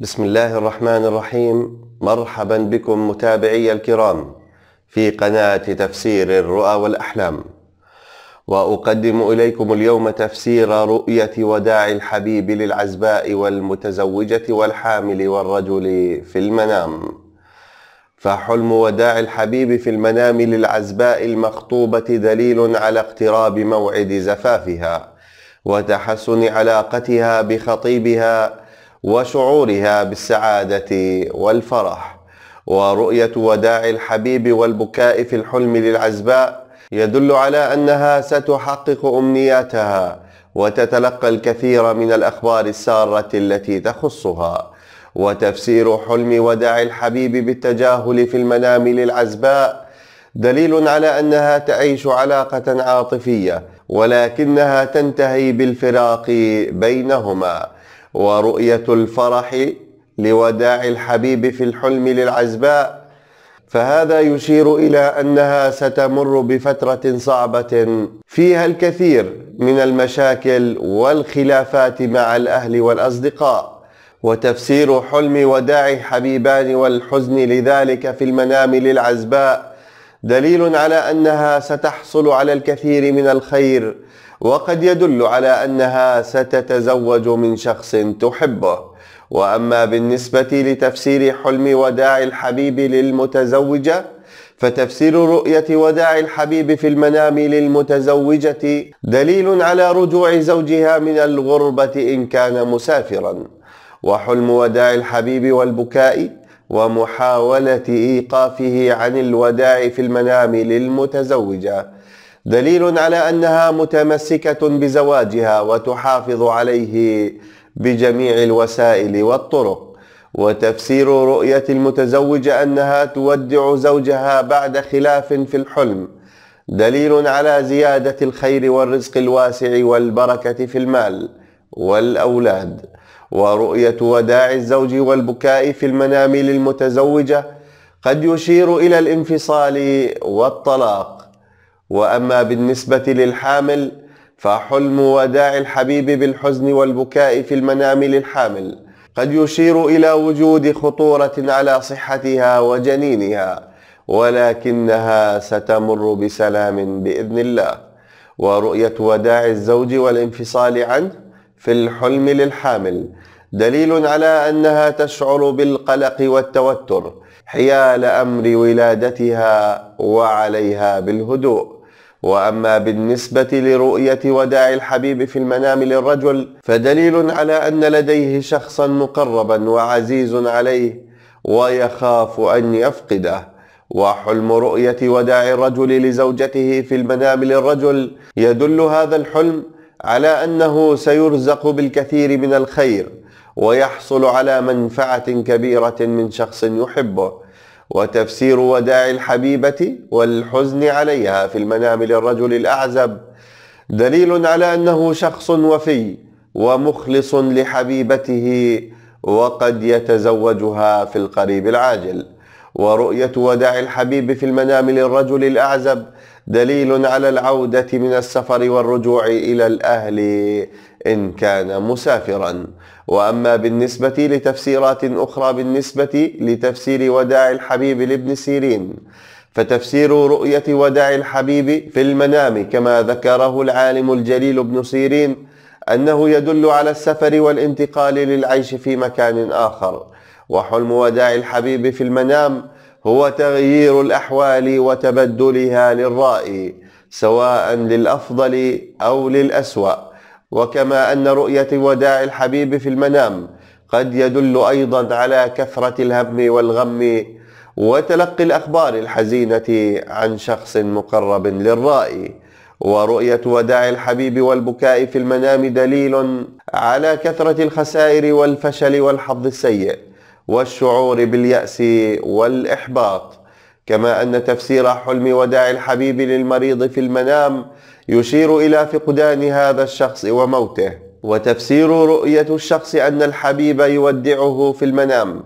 بسم الله الرحمن الرحيم مرحبا بكم متابعي الكرام في قناة تفسير الرؤى والأحلام وأقدم إليكم اليوم تفسير رؤية وداع الحبيب للعزباء والمتزوجة والحامل والرجل في المنام فحلم وداع الحبيب في المنام للعزباء المخطوبة دليل على اقتراب موعد زفافها وتحسن علاقتها بخطيبها وشعورها بالسعادة والفرح ورؤية وداع الحبيب والبكاء في الحلم للعزباء يدل على أنها ستحقق أمنياتها وتتلقى الكثير من الأخبار السارة التي تخصها وتفسير حلم وداع الحبيب بالتجاهل في المنام للعزباء دليل على أنها تعيش علاقة عاطفية ولكنها تنتهي بالفراق بينهما ورؤية الفرح لوداع الحبيب في الحلم للعزباء فهذا يشير إلى أنها ستمر بفترة صعبة فيها الكثير من المشاكل والخلافات مع الأهل والأصدقاء وتفسير حلم وداع حبيبان والحزن لذلك في المنام للعزباء دليل على أنها ستحصل على الكثير من الخير وقد يدل على أنها ستتزوج من شخص تحبه وأما بالنسبة لتفسير حلم وداع الحبيب للمتزوجة فتفسير رؤية وداع الحبيب في المنام للمتزوجة دليل على رجوع زوجها من الغربة إن كان مسافرا وحلم وداع الحبيب والبكاء ومحاولة إيقافه عن الوداع في المنام للمتزوجة دليل على أنها متمسكة بزواجها وتحافظ عليه بجميع الوسائل والطرق وتفسير رؤية المتزوجة أنها تودع زوجها بعد خلاف في الحلم دليل على زيادة الخير والرزق الواسع والبركة في المال والأولاد ورؤية وداع الزوج والبكاء في المنام للمتزوجة قد يشير إلى الانفصال والطلاق وأما بالنسبة للحامل فحلم وداع الحبيب بالحزن والبكاء في المنام للحامل قد يشير إلى وجود خطورة على صحتها وجنينها ولكنها ستمر بسلام بإذن الله ورؤية وداع الزوج والانفصال عنه في الحلم للحامل دليل على أنها تشعر بالقلق والتوتر حيال أمر ولادتها وعليها بالهدوء وأما بالنسبة لرؤية وداع الحبيب في المنام للرجل فدليل على أن لديه شخصا مقربا وعزيز عليه ويخاف أن يفقده وحلم رؤية وداع الرجل لزوجته في المنام للرجل يدل هذا الحلم على أنه سيرزق بالكثير من الخير ويحصل على منفعة كبيرة من شخص يحبه وتفسير وداع الحبيبة والحزن عليها في المنام للرجل الأعزب دليل على أنه شخص وفي ومخلص لحبيبته وقد يتزوجها في القريب العاجل ورؤية وداع الحبيب في المنام للرجل الأعزب دليل على العودة من السفر والرجوع إلى الأهل إن كان مسافرا وأما بالنسبة لتفسيرات أخرى بالنسبة لتفسير وداع الحبيب لابن سيرين فتفسير رؤية وداع الحبيب في المنام كما ذكره العالم الجليل ابن سيرين أنه يدل على السفر والانتقال للعيش في مكان آخر وحلم وداع الحبيب في المنام هو تغيير الأحوال وتبدلها للرأي سواء للأفضل أو للأسوأ وكما أن رؤية وداع الحبيب في المنام قد يدل أيضا على كثرة الهم والغم وتلقي الأخبار الحزينة عن شخص مقرب للرأي ورؤية وداع الحبيب والبكاء في المنام دليل على كثرة الخسائر والفشل والحظ السيء والشعور باليأس والإحباط كما أن تفسير حلم وداع الحبيب للمريض في المنام يشير إلى فقدان هذا الشخص وموته وتفسير رؤية الشخص أن الحبيب يودعه في المنام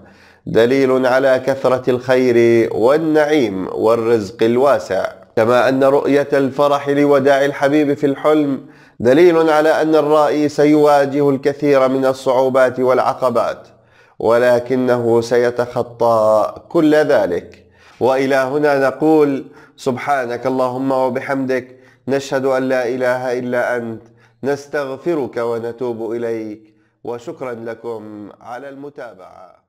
دليل على كثرة الخير والنعيم والرزق الواسع كما أن رؤية الفرح لوداع الحبيب في الحلم دليل على أن الرائي سيواجه الكثير من الصعوبات والعقبات ولكنه سيتخطى كل ذلك والى هنا نقول سبحانك اللهم وبحمدك نشهد ان لا اله الا انت نستغفرك ونتوب اليك وشكرا لكم على المتابعه